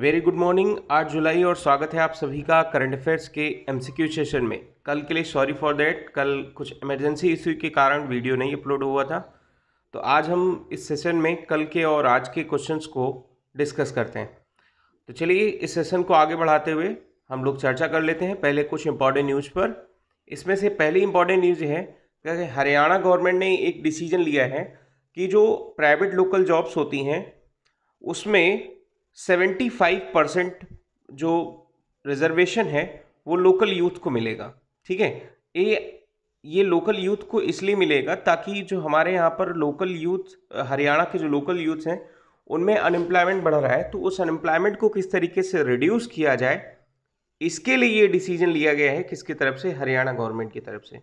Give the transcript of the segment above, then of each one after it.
very good morning आठ जुलाई और स्वागत है आप सभी का करंट अफेयर्स के एमसीक्यू सेशन में कल के लिए सॉरी फॉर देट कल कुछ इमरजेंसी इश्यू के कारण वीडियो नहीं अपलोड हुआ था तो आज हम इस सेशन में कल के और आज के क्वेश्चंस को डिस्कस करते हैं तो चलिए इस सेशन को आगे बढ़ाते हुए हम लोग चर्चा कर लेते हैं पहले कुछ इंपॉर्टेंट न्यूज़ पर इसमें से पहली इंपॉर्टेंट न्यूज़ है कि हरियाणा गवर्नमेंट ने एक डिसीजन लिया है कि जो प्राइवेट लोकल जॉब्स होती हैं उसमें सेवेंटी फाइव परसेंट जो रिजर्वेशन है वो लोकल यूथ को मिलेगा ठीक है ये ये लोकल यूथ को इसलिए मिलेगा ताकि जो हमारे यहाँ पर लोकल यूथ हरियाणा के जो लोकल यूथ हैं उनमें अनएम्प्लॉयमेंट बढ़ रहा है तो उस अनएम्प्लॉयमेंट को किस तरीके से रिड्यूस किया जाए इसके लिए ये डिसीजन लिया गया है किसकी तरफ से हरियाणा गवर्नमेंट की तरफ से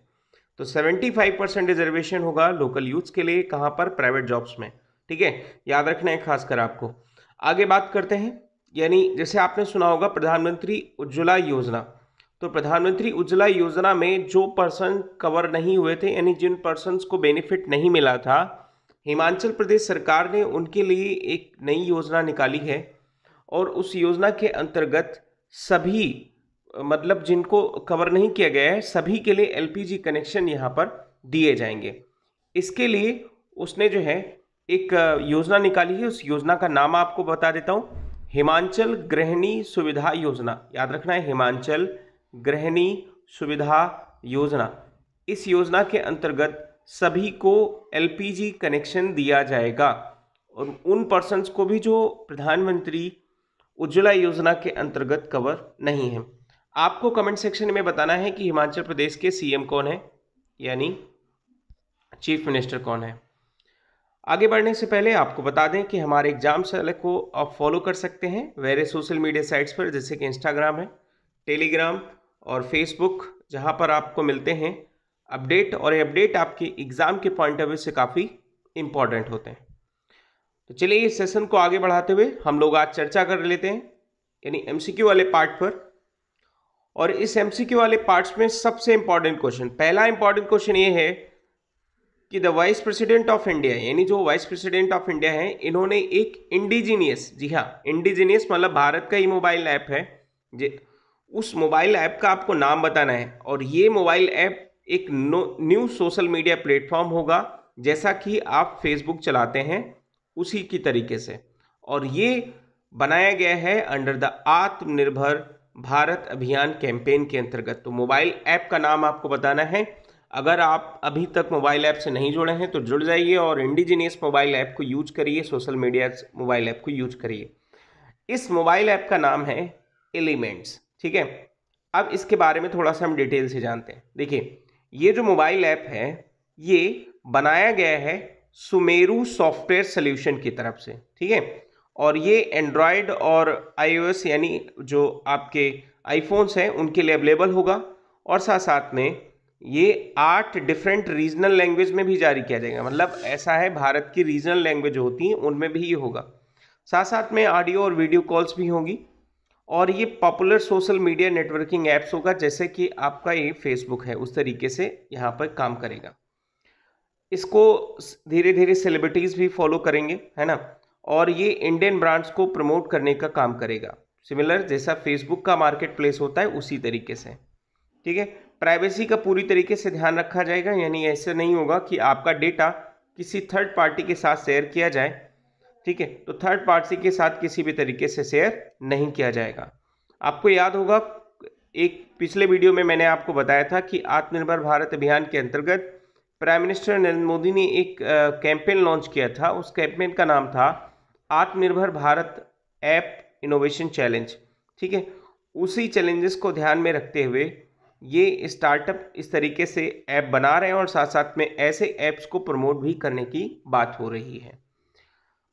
तो 75 परसेंट रिजर्वेशन होगा लोकल यूथ्स के लिए कहाँ पर प्राइवेट जॉब्स में ठीक है याद रखना है खासकर आपको आगे बात करते हैं यानी जैसे आपने सुना होगा प्रधानमंत्री उज्ज्वला योजना तो प्रधानमंत्री उज्ज्वला योजना में जो पर्सन कवर नहीं हुए थे यानी जिन पर्सन को बेनिफिट नहीं मिला था हिमाचल प्रदेश सरकार ने उनके लिए एक नई योजना निकाली है और उस योजना के अंतर्गत सभी मतलब जिनको कवर नहीं किया गया है सभी के लिए एलपीजी कनेक्शन यहाँ पर दिए जाएंगे इसके लिए उसने जो है एक योजना निकाली है उस योजना का नाम आपको बता देता हूँ हिमाचल गृहिणी सुविधा योजना याद रखना है हिमाचल गृहिणी सुविधा योजना इस योजना के अंतर्गत सभी को एलपीजी कनेक्शन दिया जाएगा और उन पर्सनस को भी जो प्रधानमंत्री उज्ज्वला योजना के अंतर्गत कवर नहीं है आपको कमेंट सेक्शन में बताना है कि हिमाचल प्रदेश के सीएम कौन है यानी चीफ मिनिस्टर कौन है आगे बढ़ने से पहले आपको बता दें कि हमारे एग्जाम से अलग को आप फॉलो कर सकते हैं वेरे सोशल मीडिया साइट्स पर जैसे कि इंस्टाग्राम है टेलीग्राम और फेसबुक जहां पर आपको मिलते हैं अपडेट और ये अपडेट आपके एग्ज़ाम के पॉइंट ऑफ व्यू से काफ़ी इम्पॉर्टेंट होते हैं तो चलिए इस सेशन को आगे बढ़ाते हुए हम लोग आज चर्चा कर लेते हैं यानी एम वाले पार्ट पर और इस एम वाले पार्ट्स में सबसे इम्पॉर्टेंट क्वेश्चन पहला इम्पॉर्टेंट क्वेश्चन ये है कि the vice president of India यानी जो वाइस प्रेसिडेंट ऑफ इंडिया है इन्होंने एक इंडिजीनियस जी हाँ इंडिजीनियस मतलब भारत का ही मोबाइल ऐप है जे उस मोबाइल ऐप का आपको नाम बताना है और ये मोबाइल ऐप एक न्यू सोशल मीडिया प्लेटफॉर्म होगा जैसा कि आप फेसबुक चलाते हैं उसी की तरीके से और ये बनाया गया है अंडर द आत्मनिर्भर भारत अभियान कैंपेन के अंतर्गत तो मोबाइल ऐप का नाम आपको बताना है अगर आप अभी तक मोबाइल ऐप से नहीं जुड़े हैं तो जुड़ जाइए और इंडिजीनियस मोबाइल ऐप को यूज करिए सोशल मीडिया मोबाइल ऐप को यूज करिए इस मोबाइल ऐप का नाम है एलिमेंट्स ठीक है अब इसके बारे में थोड़ा सा हम डिटेल से जानते हैं देखिए ये जो मोबाइल ऐप है ये बनाया गया है सुमेरू सॉफ्टवेयर सोल्यूशन की तरफ से ठीक है और ये एंड्रॉयड और आईओएस यानी जो आपके आईफोन्स हैं उनके लिए अवेलेबल होगा और साथ साथ में ये आठ डिफरेंट रीजनल लैंग्वेज में भी जारी किया जाएगा मतलब ऐसा है भारत की रीजनल लैंग्वेज होती हैं उनमें भी ये होगा साथ साथ में ऑडियो और वीडियो कॉल्स भी होंगी और ये popular social media networking apps होगा जैसे कि आपका ये फेसबुक है उस तरीके से यहाँ पर काम करेगा इसको धीरे धीरे सेलिब्रिटीज़ भी फॉलो करेंगे है ना और ये इंडियन ब्रांड्स को प्रमोट करने का काम करेगा सिमिलर जैसा फेसबुक का मार्केट प्लेस होता है उसी तरीके से ठीक है प्राइवेसी का पूरी तरीके से ध्यान रखा जाएगा यानी ऐसा नहीं होगा कि आपका डेटा किसी थर्ड पार्टी के साथ शेयर किया जाए ठीक है तो थर्ड पार्टी के साथ किसी भी तरीके से शेयर नहीं किया जाएगा आपको याद होगा एक पिछले वीडियो में मैंने आपको बताया था कि आत्मनिर्भर भारत अभियान के अंतर्गत प्राइम मिनिस्टर नरेंद्र मोदी ने एक कैंपेन लॉन्च किया था उस कैंपेन का नाम था आत्मनिर्भर भारत ऐप इनोवेशन चैलेंज ठीक है उसी चैलेंजेस को ध्यान में रखते हुए ये स्टार्टअप इस तरीके से ऐप बना रहे हैं और साथ साथ में ऐसे ऐप्स को प्रमोट भी करने की बात हो रही है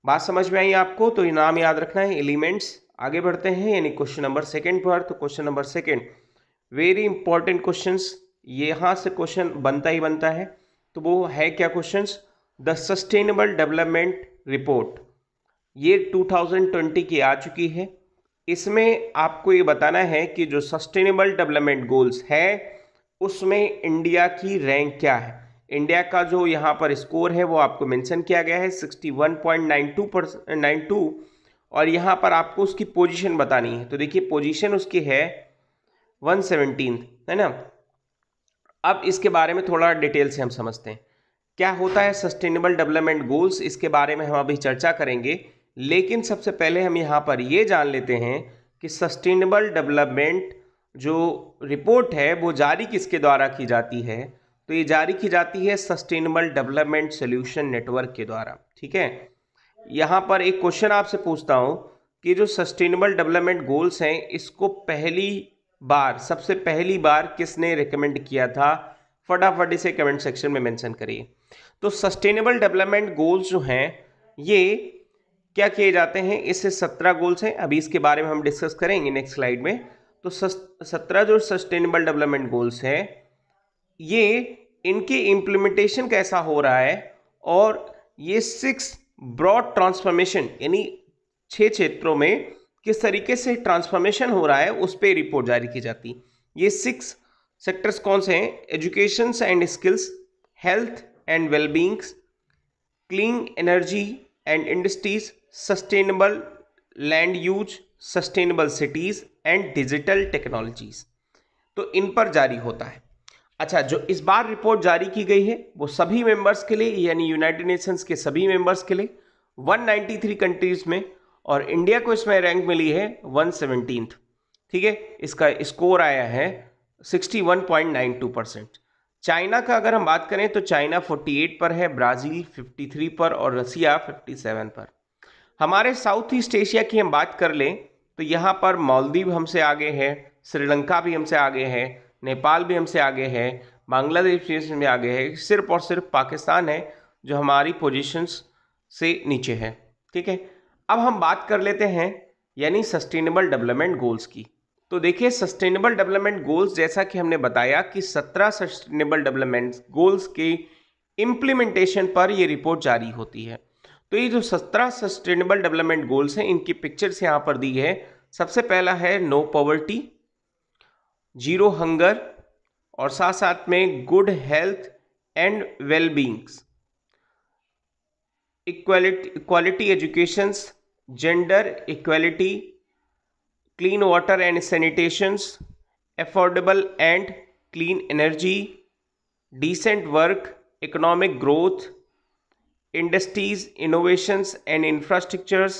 बात समझ में आई आपको तो ये नाम याद रखना है एलिमेंट्स आगे बढ़ते हैं यानी क्वेश्चन नंबर सेकंड पर तो question number second very important question यहाँ से क्वेश्चन बनता ही बनता है तो वो है क्या question the sustainable development report ये 2020 की आ चुकी है इसमें आपको ये बताना है कि जो सस्टेनेबल डेवलपमेंट गोल्स है उसमें इंडिया की रैंक क्या है इंडिया का जो यहाँ पर स्कोर है वो आपको मेंशन किया गया है 61.92 परसेंट टू और यहाँ पर आपको उसकी पोजीशन बतानी है तो देखिए पोजीशन उसकी है वन सेवनटीन है ना अब इसके बारे में थोड़ा डिटेल से हम समझते हैं क्या होता है सस्टेनेबल डेवलपमेंट गोल्स इसके बारे में हम अभी चर्चा करेंगे लेकिन सबसे पहले हम यहाँ पर ये जान लेते हैं कि सस्टेनेबल डेवलपमेंट जो रिपोर्ट है वो जारी किसके द्वारा की जाती है तो ये जारी की जाती है सस्टेनेबल डेवलपमेंट सोल्यूशन नेटवर्क के द्वारा ठीक है यहाँ पर एक क्वेश्चन आपसे पूछता हूँ कि जो सस्टेनेबल डेवलपमेंट गोल्स हैं इसको पहली बार सबसे पहली बार किसने रिकमेंड किया था फटाफट इसे कमेंट सेक्शन में मेंशन करिए तो सस्टेनेबल डेवलपमेंट गोल्स जो हैं ये क्या किए जाते हैं इससे सत्रह गोल्स हैं अभी इसके बारे में हम डिस्कस करेंगे नेक्स्ट स्लाइड में तो सत्रह जो सस्टेनेबल डेवलपमेंट गोल्स हैं ये इनके इम्प्लीमेंटेशन कैसा हो रहा है और ये सिक्स ब्रॉड ट्रांसफॉर्मेशन यानी छः क्षेत्रों में किस तरीके से ट्रांसफॉर्मेशन हो रहा है उस पर रिपोर्ट जारी की जाती ये सिक्स सेक्टर्स कौन से हैं education and skills health and wellbeings clean energy and industries sustainable land use sustainable cities and digital technologies तो इन पर जारी होता है अच्छा जो इस बार रिपोर्ट जारी की गई है वो सभी मेंबर्स के लिए यानी यूनाइटेड नेशंस के सभी मेंबर्स के लिए 193 कंट्रीज में और इंडिया को इसमें रैंक मिली है वन ठीक है इसका स्कोर आया है 61.92 परसेंट चाइना का अगर हम बात करें तो चाइना 48 पर है ब्राज़ील 53 पर और रसिया 57 पर हमारे साउथ ईस्ट एशिया की हम बात कर लें तो यहाँ पर मालदीव हमसे आगे है श्रीलंका भी हमसे आगे है नेपाल भी हमसे आगे है बांग्लादेश हमसे आगे है सिर्फ और सिर्फ पाकिस्तान है जो हमारी पोजिशंस से नीचे है ठीक है अब हम बात कर लेते हैं यानी सस्टेनेबल डेवलपमेंट गोल्स की तो देखिए सस्टेनेबल डेवलपमेंट गोल्स जैसा कि हमने बताया कि सत्रह सस्टेनेबल डेवलपमेंट गोल्स की इम्प्लीमेंटेशन पर ये रिपोर्ट जारी होती है तो ये जो सत्रह सस्टेनेबल डेवलपमेंट गोल्स हैं इनकी पिक्चर्स यहाँ पर दी है सबसे पहला है नो पॉवर्टी जीरो हंगर और साथ साथ में good health and wellbeings equality equality educations gender equality clean water and sanitations affordable and clean energy decent work economic growth industries, innovations, and infrastructures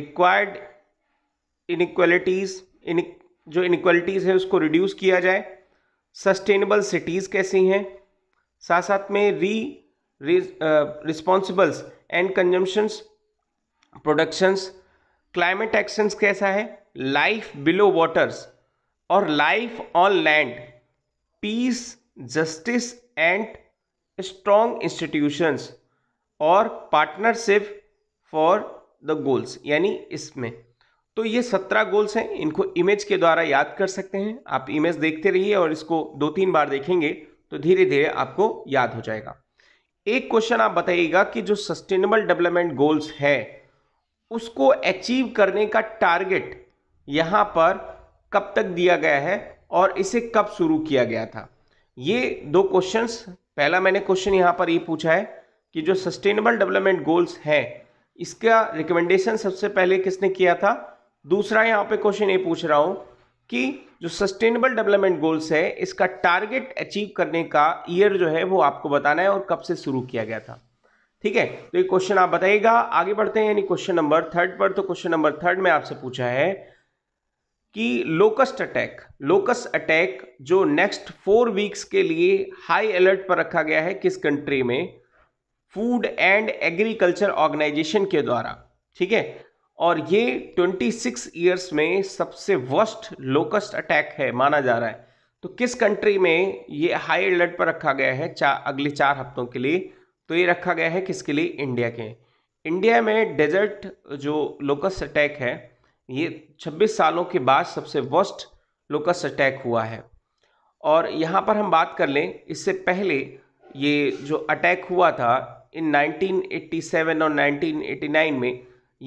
required inequalities इन जो inequalities है उसको reduce किया जाए sustainable cities कैसी हैं साथ साथ में re responsibles and consumptions productions climate actions कैसा है लाइफ बिलो वाटर्स और life on land peace justice and strong institutions और पार्टनरशिप फॉर द गोल्स यानी इसमें तो ये सत्रह गोल्स हैं इनको इमेज के द्वारा याद कर सकते हैं आप इमेज देखते रहिए और इसको दो तीन बार देखेंगे तो धीरे धीरे आपको याद हो जाएगा एक क्वेश्चन आप बताइएगा कि जो सस्टेनेबल डेवलपमेंट गोल्स है उसको अचीव करने का टारगेट यहाँ पर कब तक दिया गया है और इसे कब शुरू किया गया था ये दो क्वेश्चंस पहला मैंने क्वेश्चन यहाँ पर ये पूछा है कि जो सस्टेनेबल डेवलपमेंट गोल्स हैं इसका रिकमेंडेशन सबसे पहले किसने किया था दूसरा यहाँ पे क्वेश्चन ये पूछ रहा हूँ कि जो सस्टेनेबल डेवलपमेंट गोल्स है इसका टारगेट अचीव करने का ईयर जो है वो आपको बताना है और कब से शुरू किया गया था ठीक है तो ये क्वेश्चन आप बताइएगा आगे बढ़ते हैं यानी क्वेश्चन नंबर थर्ड पर तो क्वेश्चन नंबर थर्ड में आपसे पूछा है कि लोकस्ट अटैक लोकस अटैक जो नेक्स्ट फोर वीक्स के लिए हाई अलर्ट पर रखा गया है किस कंट्री में फूड एंड एग्रीकल्चर ऑर्गेनाइजेशन के द्वारा ठीक है और ये 26 ईयर्स में सबसे वर्स्ट लोकस्ट अटैक है माना जा रहा है तो किस कंट्री में ये हाई अलर्ट पर रखा गया है चा, अगले चार हफ्तों के लिए तो ये रखा गया है किसके लिए इंडिया के इंडिया में डेजर्ट जो लोकस अटैक है ये 26 सालों के बाद सबसे वर्स्ट लोकस अटैक हुआ है और यहाँ पर हम बात कर लें इससे पहले ये जो अटैक हुआ था इन 1987 और 1989 में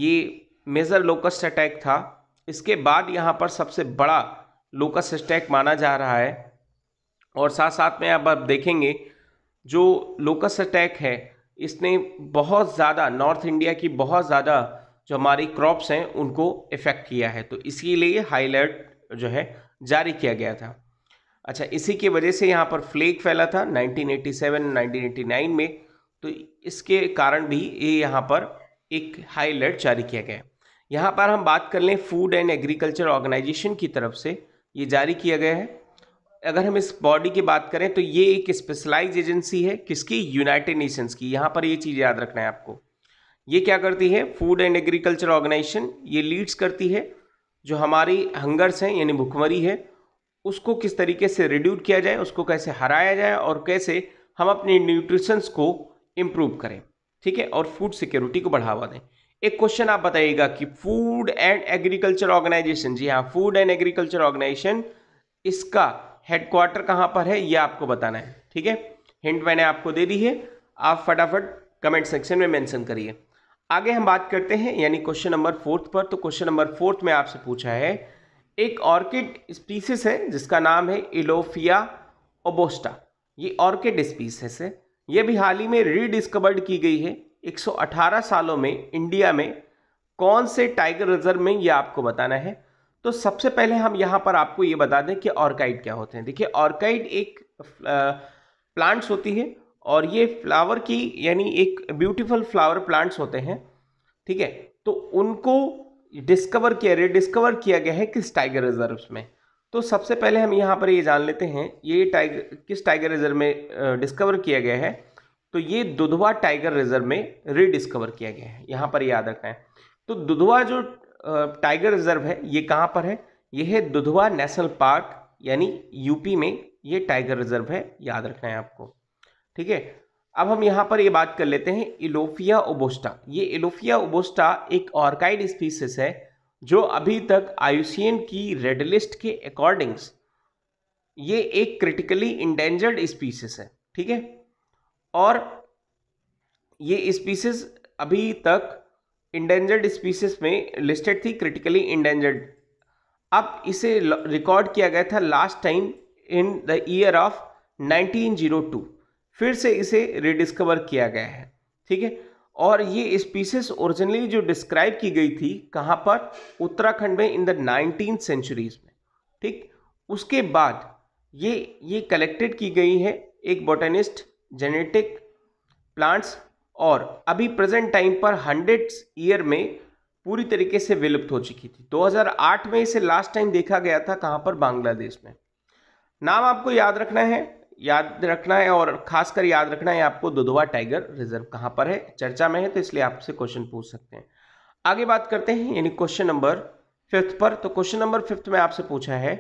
ये मेजर लोकस्ट अटैक था इसके बाद यहाँ पर सबसे बड़ा लोकस अटैक माना जा रहा है और साथ साथ में अब आप देखेंगे जो लोकस अटैक है इसने बहुत ज़्यादा नॉर्थ इंडिया की बहुत ज़्यादा जो हमारी क्रॉप्स हैं उनको इफ़ेक्ट किया है तो इसी लिए हाई अलर्ट जो है जारी किया गया था अच्छा इसी की वजह से यहाँ पर फ्लेक फैला था 1987 1989 में तो इसके कारण भी ये यहाँ पर एक हाई अलर्ट जारी किया गया है यहाँ पर हम बात कर लें फूड एंड एग्रीकल्चर ऑर्गेनाइजेशन की तरफ से ये जारी किया गया है अगर हम इस बॉडी की बात करें तो ये एक स्पेशलाइज एजेंसी है किसकी यूनाइटेड नेशंस की यहाँ पर ये चीज़ याद रखना है आपको ये क्या करती है फूड एंड एग्रीकल्चर ऑर्गेनाइजेशन ये लीड्स करती है जो हमारी हंगर्स हैं यानी भुखमरी है उसको किस तरीके से रिड्यूट किया जाए उसको कैसे हराया जाए और कैसे हम अपने न्यूट्रिशंस को इम्प्रूव करें ठीक है और फूड सिक्योरिटी को बढ़ावा दें एक क्वेश्चन आप बताइएगा कि फूड एंड एग्रीकल्चर ऑर्गेनाइजेशन जी हाँ फूड एंड एग्रीकल्चर ऑर्गेनाइजेशन इसका हेडक्वार्टर कहाँ पर है यह आपको बताना है ठीक है हिंट मैंने आपको दे दी है आप फटाफट कमेंट सेक्शन में मैंशन करिए आगे हम बात करते हैं यानी क्वेश्चन नंबर फोर्थ पर तो क्वेश्चन नंबर फोर्थ में आपसे पूछा है एक ऑर्किड स्पीसीस है जिसका नाम है इलोफिया ओबोस्टा ये ऑर्किड स्पीसीस है यह भी हाल ही में रीडिस्कवर्ड की गई है 118 सालों में इंडिया में कौन से टाइगर रिजर्व में ये आपको बताना है तो सबसे पहले हम यहाँ पर आपको ये बता दें कि ऑर्काइड क्या होते हैं देखिए ऑर्काइड एक प्लांट्स होती है और ये फ्लावर की यानी एक ब्यूटीफुल फ्लावर प्लांट्स होते हैं ठीक है तो उनको डिस्कवर किया रिडिस्कवर किया गया है किस टाइगर रिजर्व्स में तो सबसे पहले हम यहाँ पर ये जान लेते हैं ये टाइगर किस टाइगर रिजर्व में डिस्कवर किया गया है तो ये दुधवा टाइगर रिजर्व में रीडिस्कवर किया गया है यहाँ पर याद रखना है तो दुधवा जो टाइगर रिजर्व है ये कहाँ पर है ये है दुधवा नेशनल पार्क यानी यूपी में ये टाइगर रिजर्व है याद रखना है आपको ठीक है अब हम यहाँ पर ये बात कर लेते हैं इलोफिया ओबोस्टा ये इलोफिया ओबोस्टा एक ऑर्काइड स्पीसीस है जो अभी तक आयुसीएन की रेड लिस्ट के अकॉर्डिंग्स ये एक क्रिटिकली इंडेंजर्ड स्पीसीज है ठीक है और ये स्पीसीज अभी तक इंडेंजर्ड स्पीसीज में लिस्टेड थी क्रिटिकली इंडेंजर्ड अब इसे रिकॉर्ड किया गया था last time in the year of 1902 फिर से इसे रिडिस्कवर किया गया है ठीक है और ये स्पीसीज ओरिजिनली जो डिस्क्राइब की गई थी कहाँ पर उत्तराखंड में इन द नाइनटीन सेंचुरीज में ठीक उसके बाद ये ये कलेक्टेड की गई है एक बोटेनिस्ट जेनेटिक प्लांट्स और अभी प्रेजेंट टाइम पर हंड्रेड ईयर में पूरी तरीके से विलुप्त हो चुकी थी 2008 में इसे लास्ट टाइम देखा गया था कहाँ पर बांग्लादेश में नाम आपको याद रखना है याद रखना है और खासकर याद रखना है आपको दुधवा टाइगर रिजर्व कहाँ पर है चर्चा में है तो इसलिए आपसे क्वेश्चन पूछ सकते हैं आगे बात करते हैं यानी क्वेश्चन नंबर फिफ्थ पर तो क्वेश्चन नंबर फिफ्थ में आपसे पूछा है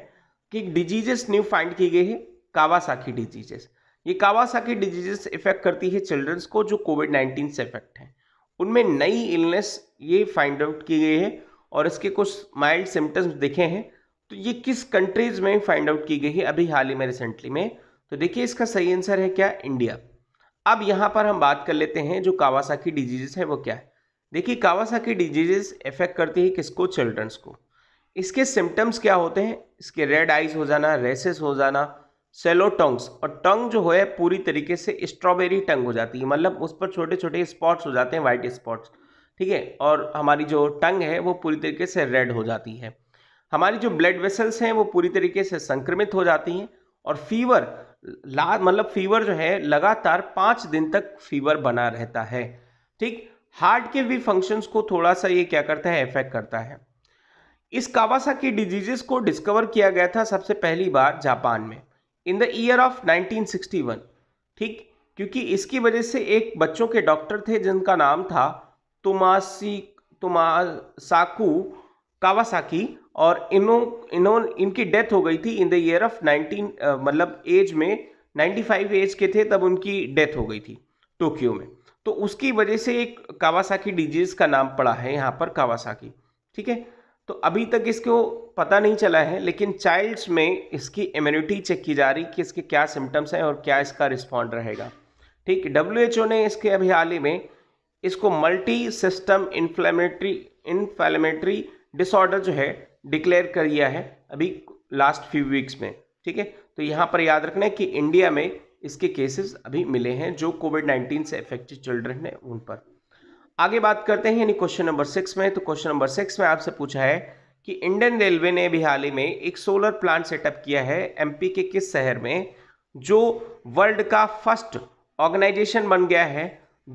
कि डिजीजेस न्यू फाइंड की गई है कावासाकी डिजीजेस ये कावासाकी डिजीजेस इफेक्ट करती है चिल्ड्रंस को जो कोविड नाइन्टीन से इफेक्ट हैं उनमें नई इलनेस ये फाइंड आउट की गई है और इसके कुछ माइल्ड सिम्टम्स दिखे हैं तो ये किस कंट्रीज में फाइंड आउट की गई है अभी हाल ही में रिसेंटली में तो देखिए इसका सही आंसर है क्या इंडिया अब यहाँ पर हम बात कर लेते हैं जो कावासाकी डिजीजेस है वो क्या है देखिए कावासाकी डिजीजेस इफेक्ट करती है किसको चिल्ड्रंस को इसके सिम्टम्स क्या होते हैं इसके रेड आइज हो जाना रेसेस हो जाना सेलो टंग्स और टंग जो है पूरी तरीके से स्ट्रॉबेरी टंग हो जाती है मतलब उस पर छोटे छोटे स्पॉट्स हो जाते हैं वाइट स्पॉट्स ठीक है और हमारी जो टंग है वो पूरी तरीके से रेड हो जाती है हमारी जो ब्लड वेसल्स हैं वो पूरी तरीके से संक्रमित हो जाती हैं और फीवर ला मतलब फीवर जो है लगातार पाँच दिन तक फीवर बना रहता है ठीक हार्ट के भी फंक्शंस को थोड़ा सा ये क्या करता है इफेक्ट करता है इस कावासा की डिजीजेस को डिस्कवर किया गया था सबसे पहली बार जापान में इन द ईयर ऑफ 1961 ठीक क्योंकि इसकी वजह से एक बच्चों के डॉक्टर थे जिनका नाम था तुमासी तुमासाकू कावासाकी और इनों इनों इनकी डेथ हो गई थी इन द ईयर ऑफ 19 मतलब एज में 95 एज के थे तब उनकी डेथ हो गई थी टोक्यो में तो उसकी वजह से एक कावासाकी डिजीज का नाम पड़ा है यहाँ पर कावासाकी ठीक है तो अभी तक इसको पता नहीं चला है लेकिन चाइल्ड्स में इसकी इम्यूनिटी चेक की जा रही कि इसके क्या सिम्टम्स हैं और क्या इसका रिस्पॉन्ड रहेगा ठीक डब्ल्यू एच ओ ने इसके अभी हाल ही में इसको multi system inflammatory inflammatory disorder जो है डिक्लेयर कर दिया है अभी लास्ट फ्यू वीक्स में ठीक है तो यहाँ पर याद रखना है कि इंडिया में इसके केसेस अभी मिले हैं जो कोविड नाइन्टीन से अफेक्टेड चिल्ड्रन है उन पर आगे बात करते हैं यानी क्वेश्चन नंबर सिक्स में तो क्वेश्चन नंबर सिक्स में आपसे पूछा है कि इंडियन रेलवे ने भी हाल ही में एक सोलर प्लांट सेटअप किया है एमपी के किस शहर में जो वर्ल्ड का फर्स्ट ऑर्गेनाइजेशन बन गया है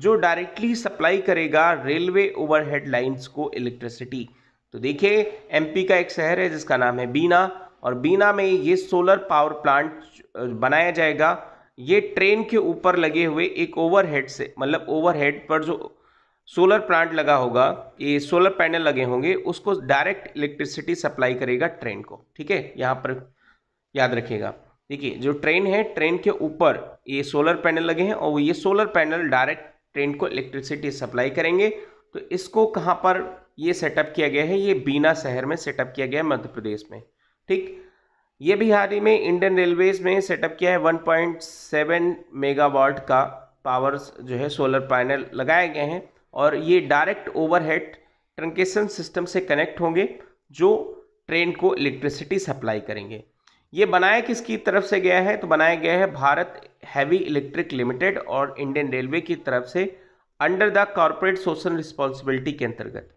जो डायरेक्टली सप्लाई करेगा रेलवे ओवरहेड लाइंस को इलेक्ट्रिसिटी तो देखिए एमपी का एक शहर है जिसका नाम है बीना और बीना में ये सोलर पावर प्लांट बनाया जाएगा ये ट्रेन के ऊपर लगे हुए एक ओवरहेड से मतलब ओवरहेड पर जो सोलर प्लांट लगा होगा ये सोलर पैनल लगे होंगे उसको डायरेक्ट इलेक्ट्रिसिटी सप्लाई करेगा ट्रेन को ठीक है यहाँ पर याद रखिएगा देखिए जो ट्रेन है ट्रेन के ऊपर ये सोलर पैनल लगे हैं और ये सोलर पैनल डायरेक्ट ट्रेन को इलेक्ट्रिसिटी सप्लाई करेंगे तो इसको कहाँ पर ये सेटअप किया गया है ये बीना शहर में सेटअप किया गया है मध्य प्रदेश में ठीक ये भी हाल ही में इंडियन रेलवेज में सेटअप किया है 1.7 मेगावाट का पावर जो है सोलर पैनल लगाए गए हैं और ये डायरेक्ट ओवरहेड ट्रंकेशन सिस्टम से कनेक्ट होंगे जो ट्रेन को इलेक्ट्रिसिटी सप्लाई करेंगे ये बनाया किसकी तरफ से गया है तो बनाया गया है भारत हैवी इलेक्ट्रिक लिमिटेड और इंडियन रेलवे की तरफ से under the corporate social responsibility के अंतर्गत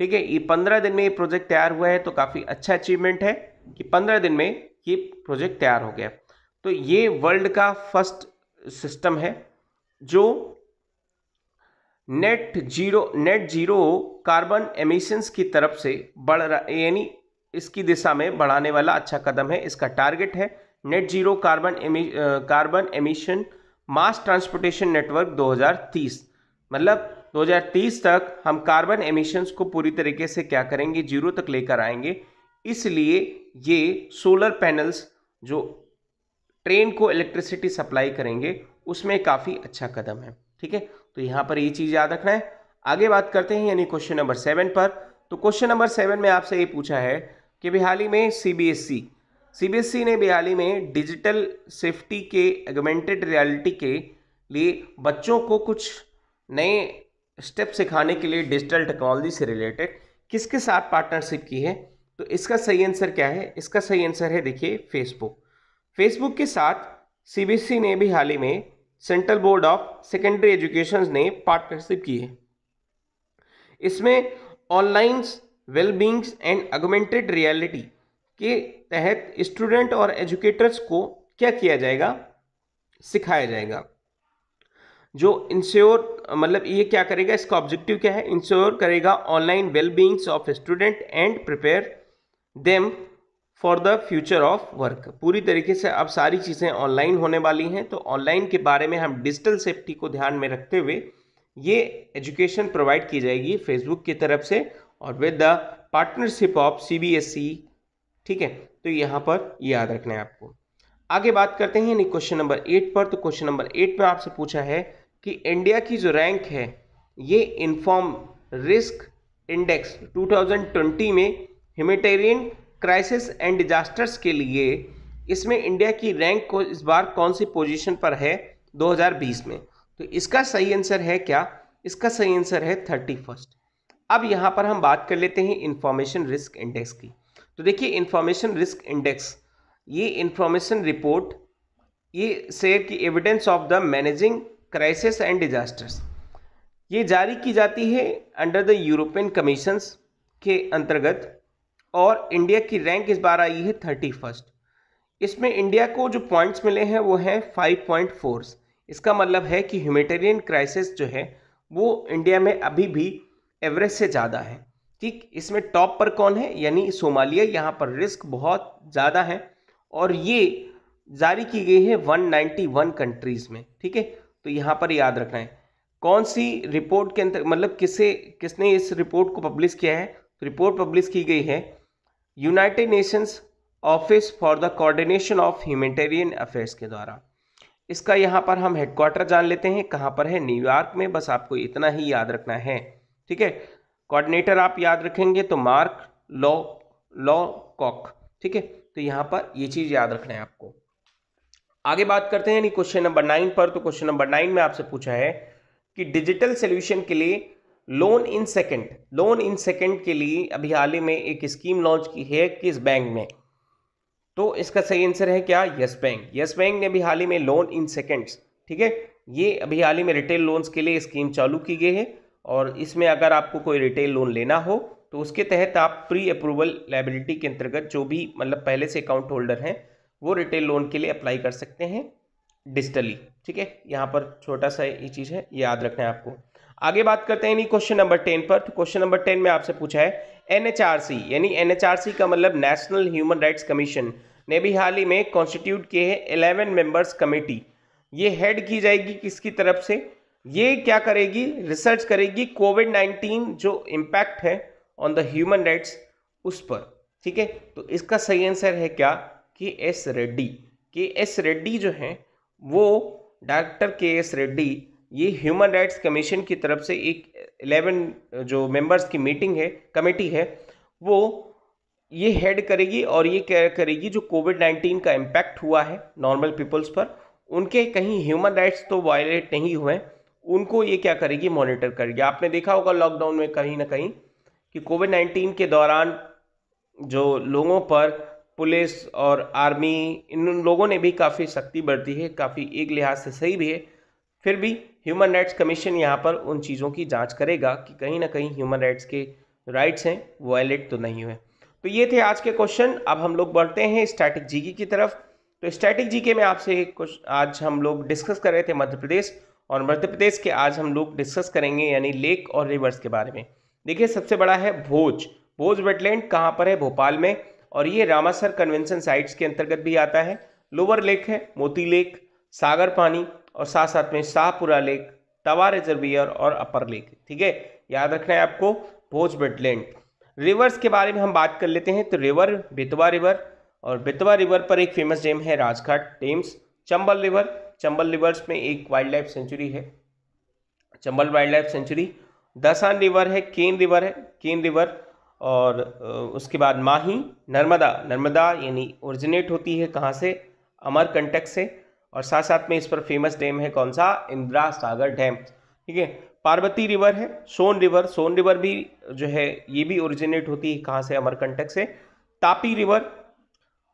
ठीक है ये पंद्रह दिन में ये प्रोजेक्ट तैयार हुआ है तो काफ़ी अच्छा अचीवमेंट है कि पंद्रह दिन में ये प्रोजेक्ट तैयार हो गया तो ये वर्ल्ड का फर्स्ट सिस्टम है जो net zero net zero carbon emissions की तरफ से बढ़ रहा यानी इसकी दिशा में बढ़ाने वाला अच्छा कदम है इसका टारगेट है नेट जीरो कार्बन एमि carbon emission mass transportation network 2030 मतलब 2030 तक हम कार्बन एमिशंस को पूरी तरीके से क्या करेंगे जीरो तक लेकर आएंगे इसलिए ये सोलर पैनल्स जो ट्रेन को इलेक्ट्रिसिटी सप्लाई करेंगे उसमें काफ़ी अच्छा कदम है ठीक है तो यहाँ पर ये चीज़ याद रखना है आगे बात करते हैं यानी क्वेश्चन नंबर सेवन पर तो क्वेश्चन नंबर सेवन में आपसे ये पूछा है कि बिहाली में C B S C B S ने बिहाली में डिजिटल सेफ्टी के एगमेंटेड रियलिटी के लिए बच्चों को कुछ नए स्टेप सिखाने के लिए डिजिटल टेक्नोलॉजी से रिलेटेड किसके साथ पार्टनरशिप की है तो इसका सही आंसर क्या है इसका सही आंसर है देखिए फेसबुक फेसबुक के साथ सी e ने भी हाल ही में central board of secondary education ने पार्टनरशिप की है इसमें online wellbeings and augmented reality के तहत स्टूडेंट और एजुकेटर्स को क्या किया जाएगा सिखाया जाएगा जो इंश्योर मतलब ये क्या करेगा इसका ऑब्जेक्टिव क्या है इंश्योर करेगा online well beings of student and prepare them for the future of work पूरी तरीके से अब सारी चीज़ें ऑनलाइन होने वाली हैं तो ऑनलाइन के बारे में हम डिजिटल सेफ्टी को ध्यान में रखते हुए ये एजुकेशन प्रोवाइड की जाएगी फेसबुक की तरफ से और with the partnership of C B S E ठीक है तो यहाँ पर याद रखना है आपको आगे बात करते हैं यानी क्वेश्चन नंबर एट पर तो क्वेश्चन नंबर एट में आपसे पूछा है कि इंडिया की जो रैंक है ये इन्फॉर्म रिस्क इंडेक्स 2020 में ह्यूमेटेरियन क्राइसिस एंड डिजास्टर्स के लिए इसमें इंडिया की रैंक को इस बार कौन सी पोजीशन पर है 2020 में तो इसका सही आंसर है क्या इसका सही आंसर है थर्टी फर्स्ट अब यहाँ पर हम बात कर लेते हैं इन्फॉर्मेशन रिस्क इंडेक्स की तो देखिए इन्फॉर्मेशन रिस्क इंडेक्स ये इन्फॉर्मेशन रिपोर्ट ये शेयर की evidence of the managing crisis and disasters ये जारी की जाती है अंडर द यूरोपियन कमीशंस के अंतर्गत और इंडिया की रैंक इस बार आई है थर्टी फर्स्ट इसमें इंडिया को जो पॉइंट्स मिले हैं वो हैं फाइव पॉइंट फोर्स इसका मतलब है कि ह्यूमेटेरियन क्राइसिस जो है वो इंडिया में अभी भी एवरेज से ज़्यादा है ठीक इसमें टॉप पर कौन है यानी सोमालिया यहाँ पर रिस्क बहुत ज़्यादा है और ये जारी की गई है 191 कंट्रीज़ में ठीक है तो यहाँ पर याद रखना है कौन सी रिपोर्ट के अंतर मतलब किसे किसने इस रिपोर्ट को पब्लिश किया है तो रिपोर्ट पब्लिश की गई है United Nations office for the coordination of humanitarian affairs के द्वारा इसका यहाँ पर हम हेडक्वार्टर जान लेते हैं कहाँ पर है न्यूयॉर्क में बस आपको इतना ही याद रखना है ठीक है कोऑर्डिनेटर आप याद रखेंगे तो मार्क लॉ लॉ कॉक ठीक है तो यहाँ पर ये चीज़ याद रखना है आपको आगे बात करते हैं यानी क्वेश्चन नंबर नाइन पर तो क्वेश्चन नंबर नाइन में आपसे पूछा है कि डिजिटल सोल्यूशन के लिए loan in second loan in second के लिए अभी हाल ही में एक स्कीम लॉन्च की है किस बैंक में तो इसका सही आंसर है क्या यस बैंक यस बैंक ने अभी हाल ही में लोन इन सेकंड्स ठीक है ये अभी हाल ही में रिटेल लोन्स के लिए स्कीम चालू की गई है और इसमें अगर आपको कोई रिटेल लोन लेना हो तो उसके तहत आप प्री अप्रूवल लाइबिलिटी के अंतर्गत जो भी मतलब पहले से अकाउंट होल्डर हैं वो रिटेल लोन के लिए अप्लाई कर सकते हैं डिजिटली ठीक है यहाँ पर छोटा सा ये चीज़ है याद रखना है आपको आगे बात करते हैं नहीं क्वेश्चन नंबर टेन पर तो क्वेश्चन नंबर टेन में आपसे पूछा है एनएचआरसी यानी एनएचआरसी का मतलब नेशनल ह्यूमन राइट्स कमीशन ने भी हाल ही में कॉन्स्टिट्यूट किए हैं एलेवन मेंबर्स कमेटी ये हेड की जाएगी किसकी तरफ से ये क्या करेगी रिसर्च करेगी कोविड नाइन्टीन जो इम्पैक्ट है ऑन द ह्यूमन राइट्स उस पर ठीक है तो इसका सही आंसर है क्या के एस रेड्डी के एस रेड्डी जो हैं वो डॉक्टर के एस रेड्डी ये ह्यूमन राइट्स कमीशन की तरफ से एक एलेवन जो मेंबर्स की मीटिंग है कमेटी है वो ये हेड करेगी और ये क्या करेगी जो कोविड नाइन्टीन का इम्पैक्ट हुआ है नॉर्मल पीपल्स पर उनके कहीं ह्यूमन राइट्स तो वायलेट नहीं हुए उनको ये क्या करेगी मॉनिटर करेगी आपने देखा होगा लॉकडाउन में कहीं ना कहीं कि कोविड नाइन्टीन के दौरान जो लोगों पर पुलिस और आर्मी इन लोगों ने भी काफ़ी सख्ती बरती है काफ़ी एक लिहाज से सही भी है फिर भी ह्यूमन राइट्स कमीशन यहाँ पर उन चीज़ों की जांच करेगा कि कहीं ना कहीं ह्यूमन राइट्स के राइट्स हैं वायलेट तो नहीं हुए तो ये थे आज के क्वेश्चन अब हम लोग बढ़ते हैं स्टैटिक जीके की तरफ तो स्टैटिक जीके में आपसे कुछ आज हम लोग डिस्कस कर रहे थे मध्य प्रदेश और मध्य प्रदेश के आज हम लोग डिस्कस करेंगे यानी लेक और रिवर्स के बारे में देखिए सबसे बड़ा है भोज भोज वेटलैंड कहाँ पर है भोपाल में और ये रामासर कन्वेंशन साइट्स के अंतर्गत भी आता है लोअर लेक है मोती लेक सागर पानी और साथ साथ में शाहपुरा लेक तवा रिजर्वियर और अपर लेक ठीक है याद रखना है आपको भोज वेटलैंड रिवर्स के बारे में हम बात कर लेते हैं तो रिवर बेतवा रिवर और बेतवा रिवर पर एक फेमस डेम है Rajghat dams Chambal river Chambal rivers में एक वाइल्ड लाइफ सेंचुरी है Chambal wild life sanctuary Dasan river है केन रिवर है केन रिवर और उसके बाद माही नर्मदा नर्मदा यानी ओरिजिनेट होती है कहाँ से अमरकंटक से और साथ साथ में इस पर फेमस डैम है कौन सा इंदिरा सागर डैम ठीक है पार्वती रिवर है सोन रिवर सोन रिवर भी जो है ये भी ओरिजिनेट होती है कहाँ से अमरकंटक से तापी रिवर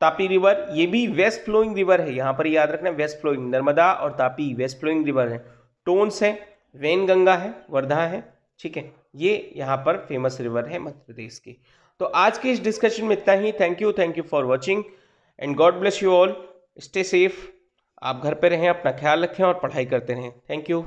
तापी रिवर ये भी वेस्ट फ्लोइंग रिवर है यहाँ पर याद रखना वेस्ट फ्लोइंग नर्मदा और तापी वेस्ट फ्लोइंग रिवर है टोन्स है गंगा है वर्धा है ठीक है ये यहाँ पर फेमस रिवर है मध्य प्रदेश की तो आज के इस डिस्कशन में इतना ही thank you thank you for watching and God bless you all stay safe आप घर पे रहें अपना ख्याल रखें और पढ़ाई करते रहें थैंक यू